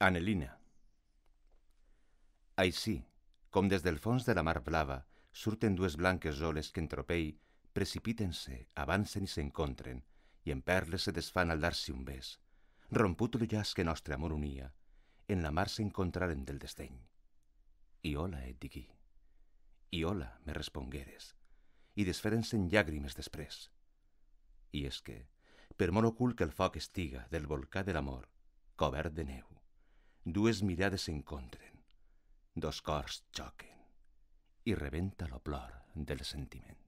Anelina. Així, com des del fons de la mar blava surten dues blanques oles que entropell, precipiten-se, avancen i s'encontren, i en perles se desfan al dar se un bes. Romput l'ullàs que nostre amor unia, en la mar s'encontraren del desdeny. I hola et digui, i hola me respongueres, i desferen-se en llàgrimes després. I és que, per molt ocult que el foc estiga del volcà de l'amor, cobert de neu. Dues mirades s'encontren, dos cors xoquen i rebenta l'oplor del sentiment.